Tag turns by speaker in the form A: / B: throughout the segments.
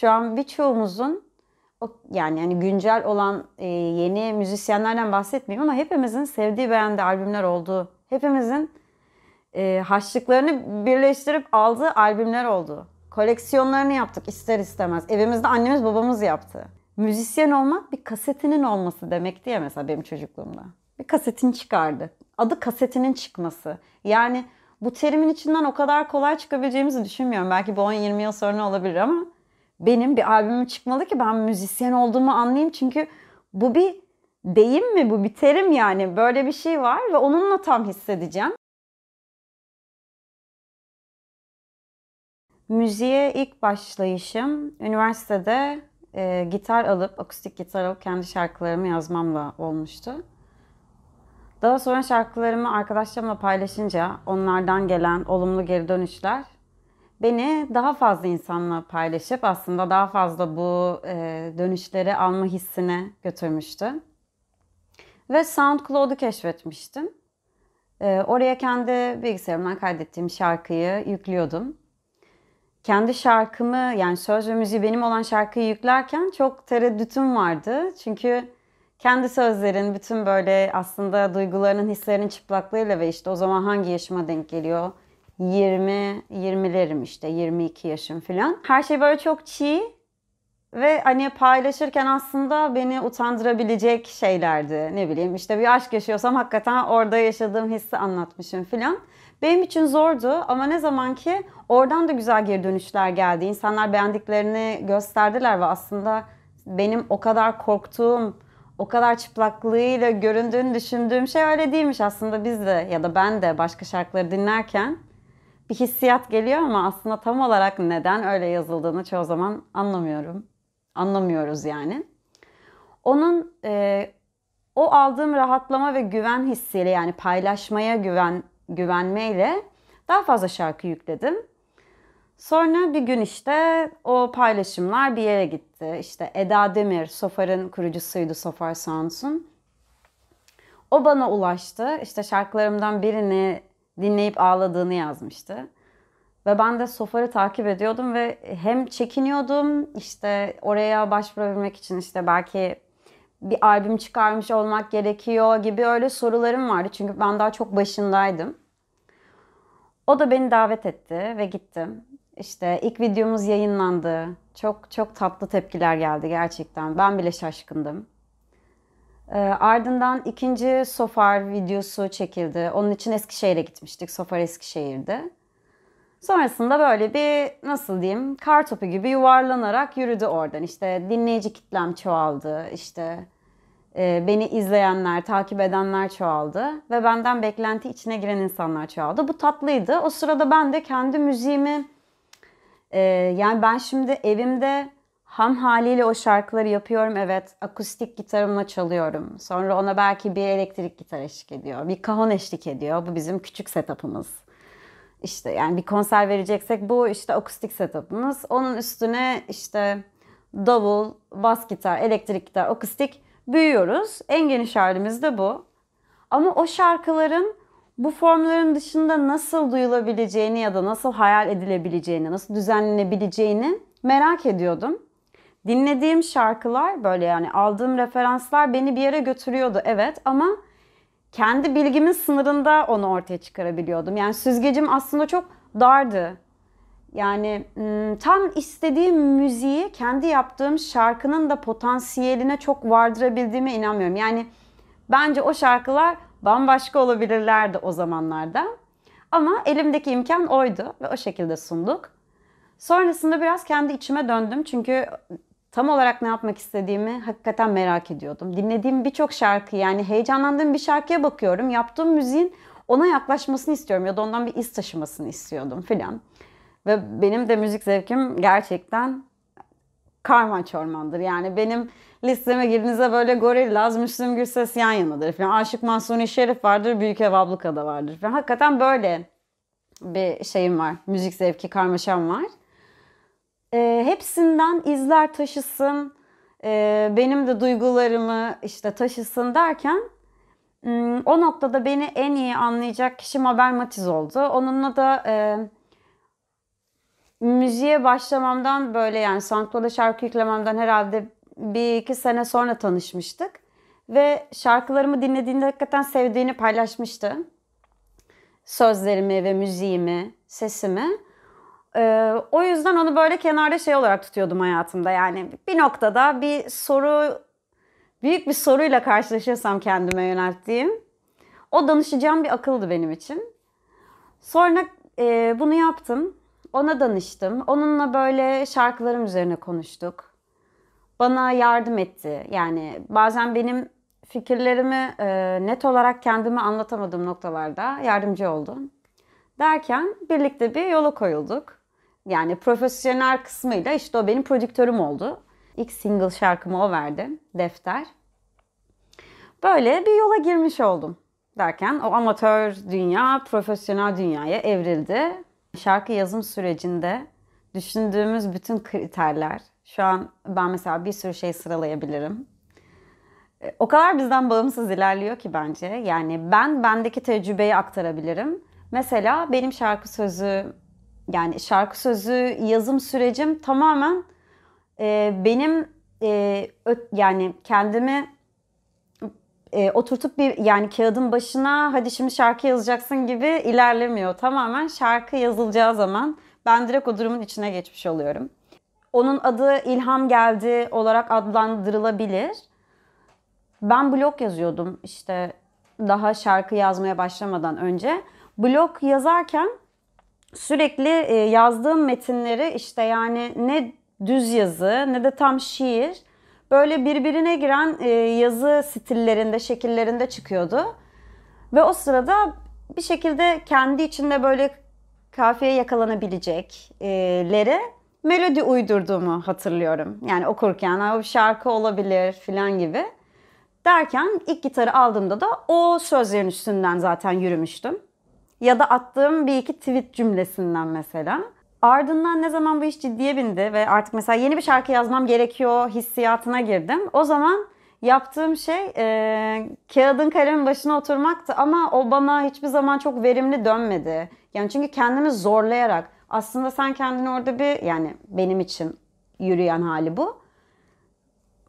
A: şu an birçoğumuzun yani yani güncel olan e, yeni müzisyenlerden bahsetmeyeyim ama hepimizin sevdiği beğendiği albümler oldu. Hepimizin e, haçlıklarını birleştirip aldığı albümler oldu. Koleksiyonlarını yaptık ister istemez. Evimizde annemiz babamız yaptı. Müzisyen olmak bir kasetinin olması demekti ya mesela benim çocukluğumda. Bir kasetin çıkardı. Adı kasetinin çıkması. Yani bu terimin içinden o kadar kolay çıkabileceğimizi düşünmüyorum. Belki bu 10-20 yıl sonra olabilir ama benim bir albümüm çıkmalı ki ben müzisyen olduğumu anlayayım. Çünkü bu bir deyim mi bu bir terim yani böyle bir şey var ve onunla tam hissedeceğim. Müziğe ilk başlayışım üniversitede e, gitar alıp, akustik gitar alıp kendi şarkılarımı yazmamla olmuştu. Daha sonra şarkılarımı arkadaşlarımla paylaşınca onlardan gelen olumlu geri dönüşler beni daha fazla insanla paylaşıp aslında daha fazla bu e, dönüşleri alma hissine götürmüştü. Ve SoundCloud'u keşfetmiştim. E, oraya kendi bilgisayarımdan kaydettiğim şarkıyı yüklüyordum. Kendi şarkımı yani söz ve müziği benim olan şarkıyı yüklerken çok tereddütüm vardı. Çünkü kendi sözlerin bütün böyle aslında duygularının hislerinin çıplaklığıyla ve işte o zaman hangi yaşıma denk geliyor 20 20'lerim işte 22 yaşım falan. Her şey böyle çok çiğ ve hani paylaşırken aslında beni utandırabilecek şeylerdi. Ne bileyim işte bir aşk yaşıyorsam hakikaten orada yaşadığım hissi anlatmışım filan. Benim için zordu ama ne zaman ki oradan da güzel geri dönüşler geldi. İnsanlar beğendiklerini gösterdiler ve aslında benim o kadar korktuğum, o kadar çıplaklığıyla göründüğünü düşündüğüm şey öyle değilmiş aslında biz de ya da ben de başka şarkıları dinlerken bir hissiyat geliyor ama aslında tam olarak neden öyle yazıldığını çoğu zaman anlamıyorum. Anlamıyoruz yani. Onun e, o aldığım rahatlama ve güven hissiyle yani paylaşmaya güven güvenmeyle daha fazla şarkı yükledim. Sonra bir gün işte o paylaşımlar bir yere gitti. İşte Eda Demir, Sofar'ın kurucusuydu Sofar Sounds'un. O bana ulaştı. İşte şarkılarımdan birini dinleyip ağladığını yazmıştı. Ve ben de Sofar'ı takip ediyordum ve hem çekiniyordum işte oraya başvurabilmek için işte belki bir albüm çıkarmış olmak gerekiyor gibi öyle sorularım vardı. Çünkü ben daha çok başındaydım. O da beni davet etti ve gittim. İşte ilk videomuz yayınlandı. Çok çok tatlı tepkiler geldi gerçekten. Ben bile şaşkındım. E, ardından ikinci Sofar videosu çekildi. Onun için Eskişehir'e gitmiştik. Sofar Eskişehir'de. Sonrasında böyle bir nasıl diyeyim kar topu gibi yuvarlanarak yürüdü oradan. İşte dinleyici kitlem çoğaldı. İşte e, beni izleyenler, takip edenler çoğaldı. Ve benden beklenti içine giren insanlar çoğaldı. Bu tatlıydı. O sırada ben de kendi müziğimi e, yani ben şimdi evimde ham haliyle o şarkıları yapıyorum evet. Akustik gitarımla çalıyorum. Sonra ona belki bir elektrik gitar eşlik ediyor. Bir kahon eşlik ediyor. Bu bizim küçük setup'ımız. İşte yani bir konser vereceksek bu işte akustik setup'ımız. Onun üstüne işte davul, bas gitar, elektrik gitar, akustik büyüyoruz. En geniş halimiz de bu. Ama o şarkıların bu formların dışında nasıl duyulabileceğini ya da nasıl hayal edilebileceğini, nasıl düzenlenebileceğini merak ediyordum dinlediğim şarkılar böyle yani aldığım referanslar beni bir yere götürüyordu evet ama kendi bilgimin sınırında onu ortaya çıkarabiliyordum. Yani süzgecim aslında çok dardı. Yani tam istediğim müziği kendi yaptığım şarkının da potansiyeline çok vardırabildiğime inanmıyorum. Yani bence o şarkılar bambaşka olabilirlerdi o zamanlarda. Ama elimdeki imkan oydu ve o şekilde sunduk. Sonrasında biraz kendi içime döndüm çünkü tam olarak ne yapmak istediğimi hakikaten merak ediyordum. Dinlediğim birçok şarkı yani heyecanlandığım bir şarkıya bakıyorum. Yaptığım müziğin ona yaklaşmasını istiyorum ya da ondan bir iz taşımasını istiyordum filan. Ve benim de müzik zevkim gerçekten karman çormandır. Yani benim listeme girdiğinizde böyle Gorillaz, Müslüm Gürses yan yanadır Filan Aşık Mansuni Şerif vardır, Büyük Ev abluka da vardır falan. Hakikaten böyle bir şeyim var. Müzik zevki karmaşam var e, hepsinden izler taşısın, e, benim de duygularımı işte taşısın derken hmm, o noktada beni en iyi anlayacak kişi Mabel Matiz oldu. Onunla da e, müziğe başlamamdan böyle yani SoundCloud'a şarkı yüklememden herhalde bir iki sene sonra tanışmıştık. Ve şarkılarımı dinlediğinde hakikaten sevdiğini paylaşmıştı. Sözlerimi ve müziğimi, sesimi. Ee, o yüzden onu böyle kenarda şey olarak tutuyordum hayatımda. Yani bir noktada bir soru, büyük bir soruyla karşılaşırsam kendime yönelttiğim o danışacağım bir akıldı benim için. Sonra e, bunu yaptım. Ona danıştım. Onunla böyle şarkılarım üzerine konuştuk. Bana yardım etti. Yani bazen benim fikirlerimi e, net olarak kendime anlatamadığım noktalarda yardımcı oldu. Derken birlikte bir yola koyulduk. Yani profesyonel kısmıyla işte o benim prodüktörüm oldu. İlk single şarkımı o verdi. Defter. Böyle bir yola girmiş oldum derken o amatör dünya profesyonel dünyaya evrildi. Şarkı yazım sürecinde düşündüğümüz bütün kriterler şu an ben mesela bir sürü şey sıralayabilirim. E, o kadar bizden bağımsız ilerliyor ki bence. Yani ben bendeki tecrübeyi aktarabilirim. Mesela benim şarkı sözü yani şarkı sözü yazım sürecim tamamen e, benim e, ö, yani kendimi e, oturtup bir yani kağıdın başına hadi şimdi şarkı yazacaksın gibi ilerlemiyor. Tamamen şarkı yazılacağı zaman ben direkt o durumun içine geçmiş oluyorum. Onun adı ilham Geldi olarak adlandırılabilir. Ben blog yazıyordum işte daha şarkı yazmaya başlamadan önce. Blog yazarken sürekli e, yazdığım metinleri işte yani ne düz yazı ne de tam şiir böyle birbirine giren e, yazı stillerinde, şekillerinde çıkıyordu. Ve o sırada bir şekilde kendi içinde böyle kafiye yakalanabileceklere e, melodi uydurduğumu hatırlıyorum. Yani okurken o şarkı olabilir filan gibi. Derken ilk gitarı aldığımda da o sözlerin üstünden zaten yürümüştüm ya da attığım bir iki tweet cümlesinden mesela. Ardından ne zaman bu iş ciddiye bindi ve artık mesela yeni bir şarkı yazmam gerekiyor hissiyatına girdim. O zaman yaptığım şey e, kağıdın kalemin başına oturmaktı ama o bana hiçbir zaman çok verimli dönmedi. Yani çünkü kendimi zorlayarak aslında sen kendini orada bir yani benim için yürüyen hali bu.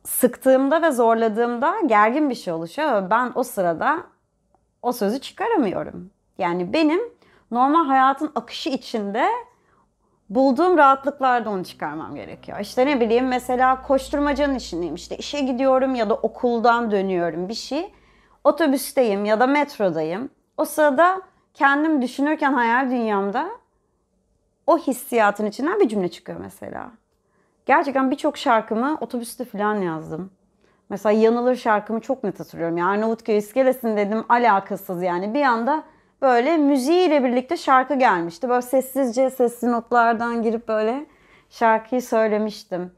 A: Sıktığımda ve zorladığımda gergin bir şey oluşuyor. Ben o sırada o sözü çıkaramıyorum. Yani benim normal hayatın akışı içinde bulduğum rahatlıklarda onu çıkarmam gerekiyor. İşte ne bileyim mesela koşturmacanın içindeyim. İşte işe gidiyorum ya da okuldan dönüyorum bir şey. Otobüsteyim ya da metrodayım. O sırada kendim düşünürken hayal dünyamda o hissiyatın içinden bir cümle çıkıyor mesela. Gerçekten birçok şarkımı otobüste falan yazdım. Mesela Yanılır şarkımı çok net hatırlıyorum. Ya Arnavutköy iskelesini dedim alakasız yani. Bir anda böyle müziğiyle birlikte şarkı gelmişti. Böyle sessizce sesli notlardan girip böyle şarkıyı söylemiştim.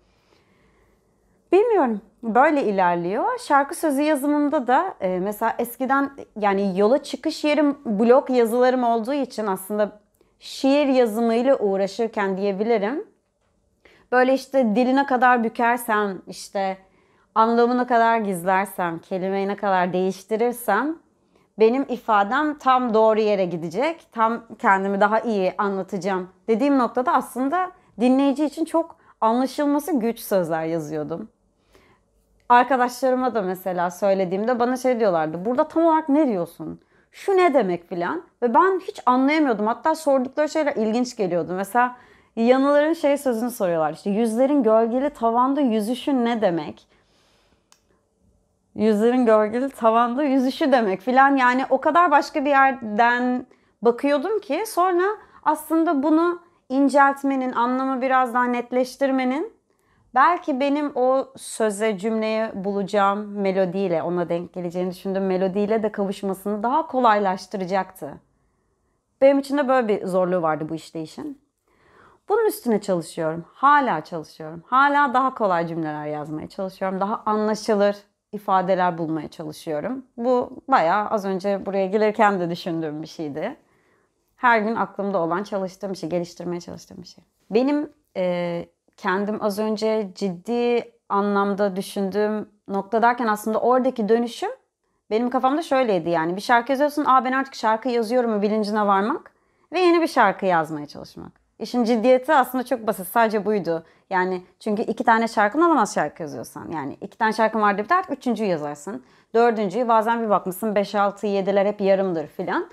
A: Bilmiyorum böyle ilerliyor. Şarkı sözü yazımında da e, mesela eskiden yani yola çıkış yerim blog yazılarım olduğu için aslında şiir yazımıyla uğraşırken diyebilirim. Böyle işte diline kadar bükersen, işte anlamına kadar gizlersen, kelimeyi ne kadar değiştirirsen benim ifadem tam doğru yere gidecek. Tam kendimi daha iyi anlatacağım dediğim noktada aslında dinleyici için çok anlaşılması güç sözler yazıyordum. Arkadaşlarıma da mesela söylediğimde bana şey diyorlardı. Burada tam olarak ne diyorsun? Şu ne demek filan. Ve ben hiç anlayamıyordum. Hatta sordukları şeyler ilginç geliyordu. Mesela yanıların şey sözünü soruyorlar. İşte yüzlerin gölgeli tavanda yüzüşün ne demek? Yüzlerin gölgeli tavanda yüzüşü demek filan. Yani o kadar başka bir yerden bakıyordum ki sonra aslında bunu inceltmenin, anlamı biraz daha netleştirmenin belki benim o söze, cümleye bulacağım melodiyle, ona denk geleceğini düşündüğüm melodiyle de kavuşmasını daha kolaylaştıracaktı. Benim için de böyle bir zorluğu vardı bu işleyişin. Bunun üstüne çalışıyorum. Hala çalışıyorum. Hala daha kolay cümleler yazmaya çalışıyorum. Daha anlaşılır, ifadeler bulmaya çalışıyorum. Bu bayağı az önce buraya gelirken de düşündüğüm bir şeydi. Her gün aklımda olan çalıştığım bir şey, geliştirmeye çalıştığım bir şey. Benim e, kendim az önce ciddi anlamda düşündüğüm nokta derken aslında oradaki dönüşüm benim kafamda şöyleydi yani. Bir şarkı yazıyorsun, aa ben artık şarkı yazıyorum bilincine varmak ve yeni bir şarkı yazmaya çalışmak. İşin ciddiyeti aslında çok basit. Sadece buydu. Yani çünkü iki tane şarkın olamaz şarkı yazıyorsan. Yani iki tane şarkın vardı bir dert, üçüncüyü yazarsın. Dördüncüyü bazen bir bakmışsın beş, altı, yediler hep yarımdır filan.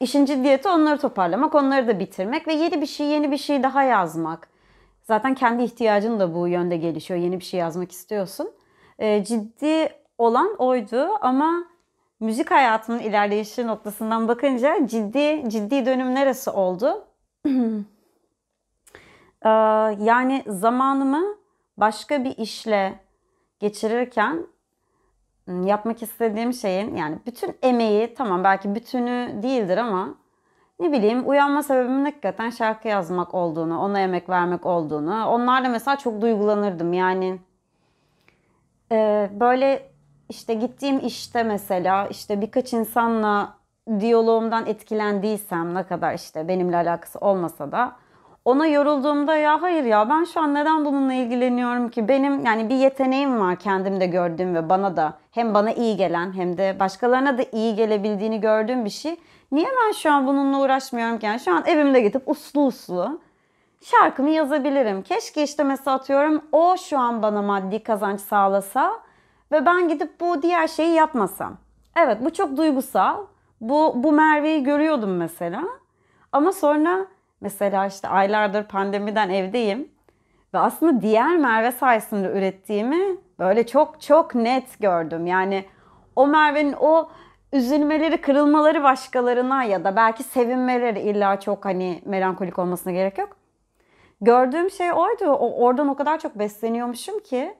A: İşin ciddiyeti onları toparlamak, onları da bitirmek ve yeni bir şey, yeni bir şey daha yazmak. Zaten kendi ihtiyacın da bu yönde gelişiyor. Yeni bir şey yazmak istiyorsun. E, ciddi olan oydu ama müzik hayatının ilerleyişi noktasından bakınca ciddi ciddi dönüm neresi oldu? Ee, yani zamanımı başka bir işle geçirirken ıı, yapmak istediğim şeyin yani bütün emeği tamam belki bütünü değildir ama ne bileyim uyanma sebebimin hakikaten şarkı yazmak olduğunu, ona emek vermek olduğunu. Onlarla mesela çok duygulanırdım yani. E, böyle işte gittiğim işte mesela işte birkaç insanla diyaloğumdan etkilendiysem ne kadar işte benimle alakası olmasa da ona yorulduğumda ya hayır ya ben şu an neden bununla ilgileniyorum ki? Benim yani bir yeteneğim var kendimde gördüğüm ve bana da hem bana iyi gelen hem de başkalarına da iyi gelebildiğini gördüğüm bir şey. Niye ben şu an bununla uğraşmıyorum ki? Yani şu an evimde gidip uslu uslu şarkımı yazabilirim. Keşke işte mesela atıyorum o şu an bana maddi kazanç sağlasa ve ben gidip bu diğer şeyi yapmasam. Evet bu çok duygusal bu, bu Merve'yi görüyordum mesela. Ama sonra mesela işte aylardır pandemiden evdeyim. Ve aslında diğer Merve sayesinde ürettiğimi böyle çok çok net gördüm. Yani o Merve'nin o üzülmeleri, kırılmaları başkalarına ya da belki sevinmeleri illa çok hani melankolik olmasına gerek yok. Gördüğüm şey oydu. O, oradan o kadar çok besleniyormuşum ki.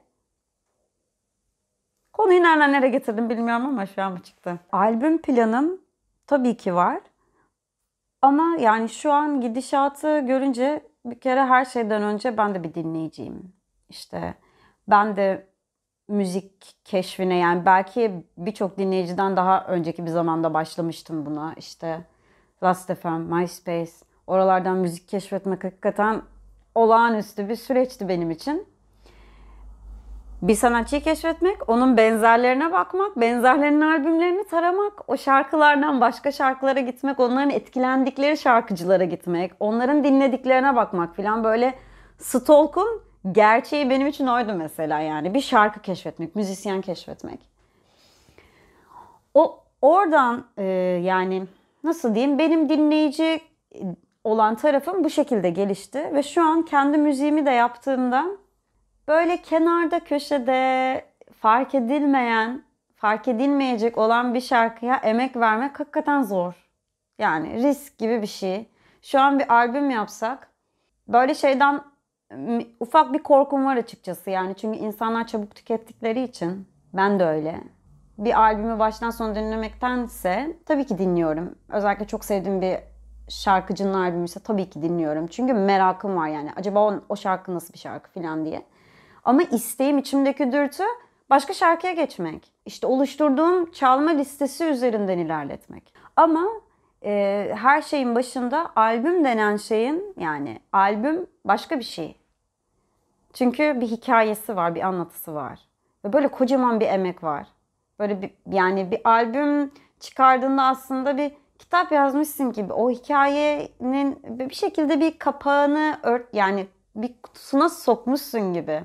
A: Konuyu nereden nereye getirdim bilmiyorum ama şu an bu çıktı. Albüm planım Tabii ki var. Ama yani şu an gidişatı görünce bir kere her şeyden önce ben de bir dinleyiciyim. İşte ben de müzik keşfine yani belki birçok dinleyiciden daha önceki bir zamanda başlamıştım buna. İşte Last.fm, MySpace oralardan müzik keşfetmek hakikaten olağanüstü bir süreçti benim için bir sanatçıyı keşfetmek, onun benzerlerine bakmak, benzerlerinin albümlerini taramak, o şarkılardan başka şarkılara gitmek, onların etkilendikleri şarkıcılara gitmek, onların dinlediklerine bakmak filan böyle stalk'un gerçeği benim için oydu mesela yani. Bir şarkı keşfetmek, müzisyen keşfetmek. O oradan e, yani nasıl diyeyim benim dinleyici e, olan tarafım bu şekilde gelişti ve şu an kendi müziğimi de yaptığımda Böyle kenarda köşede fark edilmeyen, fark edilmeyecek olan bir şarkıya emek vermek hakikaten zor. Yani risk gibi bir şey. Şu an bir albüm yapsak böyle şeyden ufak bir korkum var açıkçası yani çünkü insanlar çabuk tükettikleri için ben de öyle. Bir albümü baştan sona dinlemektense tabii ki dinliyorum. Özellikle çok sevdiğim bir şarkıcının albümüyse tabii ki dinliyorum. Çünkü merakım var yani. Acaba o, o şarkı nasıl bir şarkı falan diye. Ama isteğim içimdeki dürtü başka şarkıya geçmek. İşte oluşturduğum çalma listesi üzerinden ilerletmek. Ama e, her şeyin başında albüm denen şeyin yani albüm başka bir şey. Çünkü bir hikayesi var, bir anlatısı var. Ve böyle kocaman bir emek var. Böyle bir, yani bir albüm çıkardığında aslında bir kitap yazmışsın gibi o hikayenin bir şekilde bir kapağını ört yani bir kutusuna sokmuşsun gibi.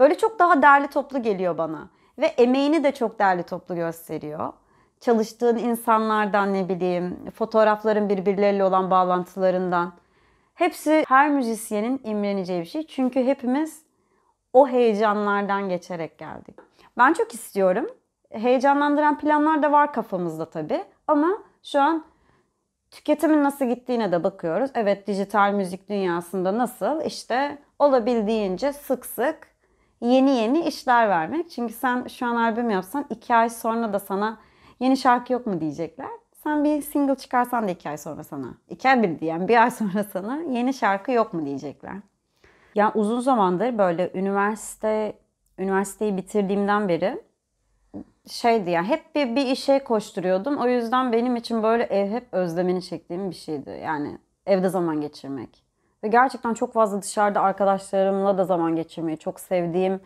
A: Böyle çok daha derli toplu geliyor bana. Ve emeğini de çok derli toplu gösteriyor. Çalıştığın insanlardan ne bileyim, fotoğrafların birbirleriyle olan bağlantılarından. Hepsi her müzisyenin imreneceği bir şey. Çünkü hepimiz o heyecanlardan geçerek geldik. Ben çok istiyorum. Heyecanlandıran planlar da var kafamızda tabii. Ama şu an tüketimin nasıl gittiğine de bakıyoruz. Evet dijital müzik dünyasında nasıl? İşte olabildiğince sık sık yeni yeni işler vermek. Çünkü sen şu an albüm yapsan iki ay sonra da sana yeni şarkı yok mu diyecekler. Sen bir single çıkarsan da iki ay sonra sana, 2 ay bir diyen bir ay sonra sana yeni şarkı yok mu diyecekler. Yani uzun zamandır böyle üniversite üniversiteyi bitirdiğimden beri şeydi ya hep bir, bir işe koşturuyordum. O yüzden benim için böyle ev hep özlemini çektiğim bir şeydi. Yani evde zaman geçirmek. Ve gerçekten çok fazla dışarıda arkadaşlarımla da zaman geçirmeyi çok sevdiğim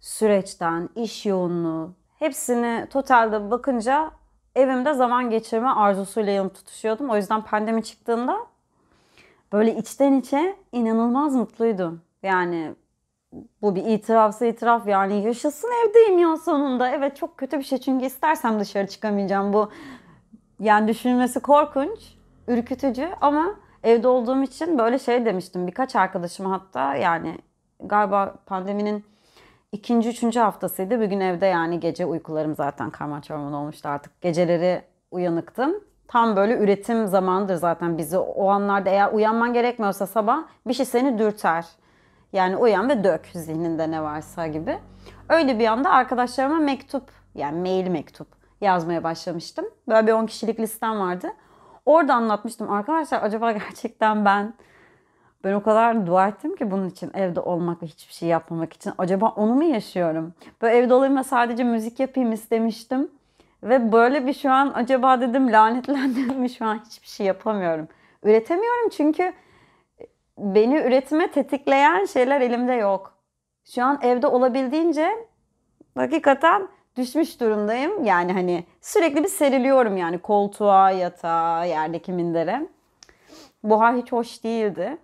A: süreçten, iş yoğunluğu hepsini totalde bakınca evimde zaman geçirme arzusuyla yanıp tutuşuyordum. O yüzden pandemi çıktığında böyle içten içe inanılmaz mutluydum. Yani bu bir itirafsa itiraf yani yaşasın evdeyim ya sonunda. Evet çok kötü bir şey çünkü istersem dışarı çıkamayacağım bu. Yani düşünmesi korkunç, ürkütücü ama evde olduğum için böyle şey demiştim birkaç arkadaşım hatta yani galiba pandeminin ikinci, üçüncü haftasıydı. Bir gün evde yani gece uykularım zaten karman çorman olmuştu artık. Geceleri uyanıktım. Tam böyle üretim zamandır zaten bizi o anlarda eğer uyanman gerekmiyorsa sabah bir şey seni dürter. Yani uyan ve dök zihninde ne varsa gibi. Öyle bir anda arkadaşlarıma mektup yani mail mektup yazmaya başlamıştım. Böyle bir 10 kişilik listem vardı. Orada anlatmıştım arkadaşlar acaba gerçekten ben ben o kadar dua ettim ki bunun için evde olmak ve hiçbir şey yapmamak için. Acaba onu mu yaşıyorum? Böyle evde olayım ve sadece müzik yapayım istemiştim. Ve böyle bir şu an acaba dedim lanetlendim mi şu an hiçbir şey yapamıyorum. Üretemiyorum çünkü beni üretime tetikleyen şeyler elimde yok. Şu an evde olabildiğince hakikaten düşmüş durumdayım. Yani hani sürekli bir seriliyorum yani koltuğa, yatağa, yerdeki mindere. Bu hiç hoş değildi.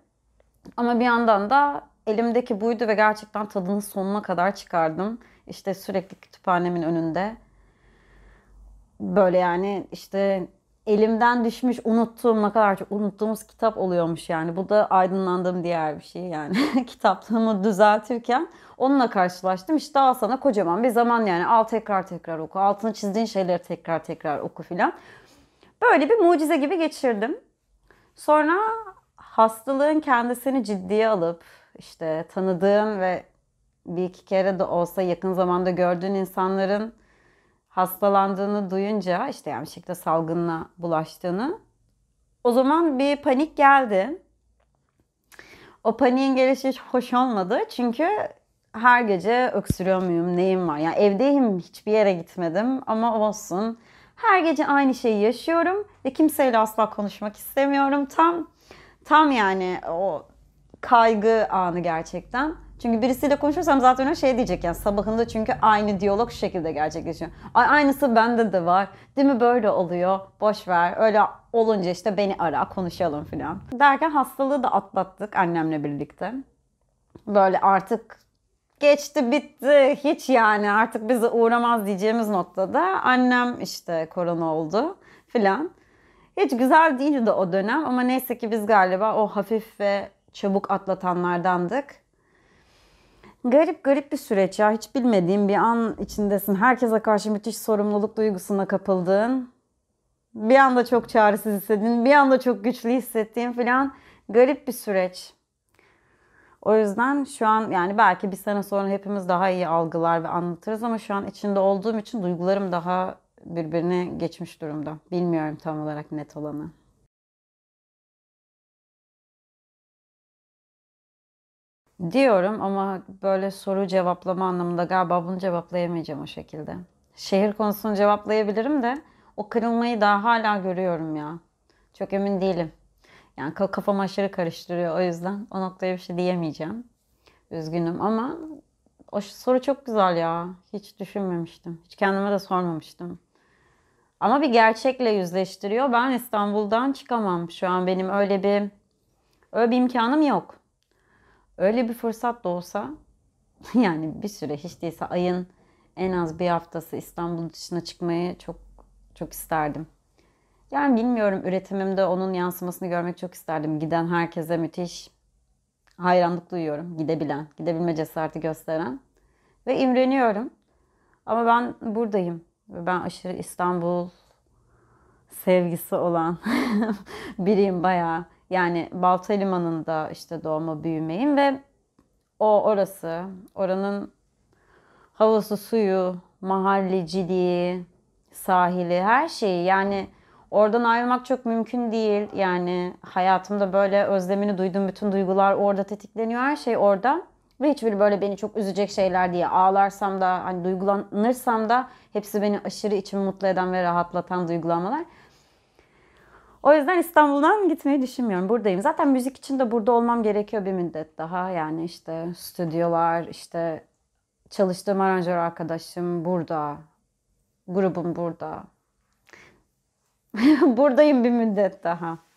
A: Ama bir yandan da elimdeki buydu ve gerçekten tadını sonuna kadar çıkardım. İşte sürekli kütüphanemin önünde böyle yani işte elimden düşmüş unuttuğum ne kadar çok unuttuğumuz kitap oluyormuş yani. Bu da aydınlandığım diğer bir şey yani. Kitaplığımı düzeltirken onunla karşılaştım. İşte al sana kocaman bir zaman yani al tekrar tekrar oku. Altını çizdiğin şeyleri tekrar tekrar oku filan. Böyle bir mucize gibi geçirdim. Sonra hastalığın kendisini ciddiye alıp işte tanıdığın ve bir iki kere de olsa yakın zamanda gördüğün insanların hastalandığını duyunca işte yani bir şekilde salgınla bulaştığını o zaman bir panik geldi. O paniğin gelişi hoş olmadı çünkü her gece öksürüyor muyum, neyim var? Yani evdeyim, hiçbir yere gitmedim ama olsun. Her gece aynı şeyi yaşıyorum ve kimseyle asla konuşmak istemiyorum. Tam tam yani o kaygı anı gerçekten. Çünkü birisiyle konuşursam zaten öyle şey diyecek yani sabahında çünkü aynı diyalog şu şekilde gerçekleşiyor. Ay aynısı bende de var. Değil mi böyle oluyor? Boş ver. Öyle olunca işte beni ara konuşalım filan. Derken hastalığı da atlattık annemle birlikte. Böyle artık geçti bitti hiç yani artık bizi uğramaz diyeceğimiz noktada annem işte korona oldu filan. Hiç güzel değildi o dönem ama neyse ki biz galiba o hafif ve çabuk atlatanlardandık Garip garip bir süreç ya. Hiç bilmediğim bir an içindesin. Herkese karşı müthiş sorumluluk duygusuna kapıldığın. Bir anda çok çaresiz hissettiğin, bir anda çok güçlü hissettiğin falan garip bir süreç. O yüzden şu an yani belki bir sene sonra hepimiz daha iyi algılar ve anlatırız ama şu an içinde olduğum için duygularım daha birbirine geçmiş durumda. Bilmiyorum tam olarak net olanı. diyorum ama böyle soru cevaplama anlamında galiba bunu cevaplayamayacağım o şekilde. Şehir konusunu cevaplayabilirim de o kırılmayı daha hala görüyorum ya. Çok emin değilim. Yani kafam aşırı karıştırıyor o yüzden o noktaya bir şey diyemeyeceğim. Üzgünüm ama o soru çok güzel ya. Hiç düşünmemiştim. Hiç kendime de sormamıştım. Ama bir gerçekle yüzleştiriyor. Ben İstanbul'dan çıkamam şu an. Benim öyle bir öyle bir imkanım yok. Öyle bir fırsat da olsa yani bir süre hiç değilse ayın en az bir haftası İstanbul dışına çıkmayı çok çok isterdim. Yani bilmiyorum üretimimde onun yansımasını görmek çok isterdim. Giden herkese müthiş hayranlık duyuyorum. Gidebilen, gidebilme cesareti gösteren ve imreniyorum. Ama ben buradayım. ve Ben aşırı İstanbul sevgisi olan biriyim bayağı. Yani Balta Limanı'nda işte doğma büyümeyim ve o orası, oranın havası, suyu, mahalleciliği, sahili, her şeyi yani oradan ayrılmak çok mümkün değil. Yani hayatımda böyle özlemini duyduğum bütün duygular orada tetikleniyor, her şey orada. Ve hiçbir böyle beni çok üzecek şeyler diye ağlarsam da hani duygulanırsam da hepsi beni aşırı içimi mutlu eden ve rahatlatan duygulamalar. O yüzden İstanbul'dan gitmeyi düşünmüyorum. Buradayım. Zaten müzik için de burada olmam gerekiyor bir müddet daha. Yani işte stüdyolar, işte çalıştığım aranjör arkadaşım burada. Grubum burada. Buradayım bir müddet daha.